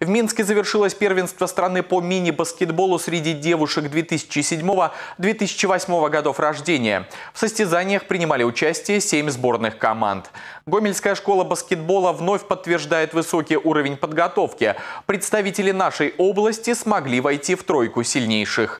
В Минске завершилось первенство страны по мини-баскетболу среди девушек 2007-2008 годов рождения. В состязаниях принимали участие 7 сборных команд. Гомельская школа баскетбола вновь подтверждает высокий уровень подготовки. Представители нашей области смогли войти в тройку сильнейших.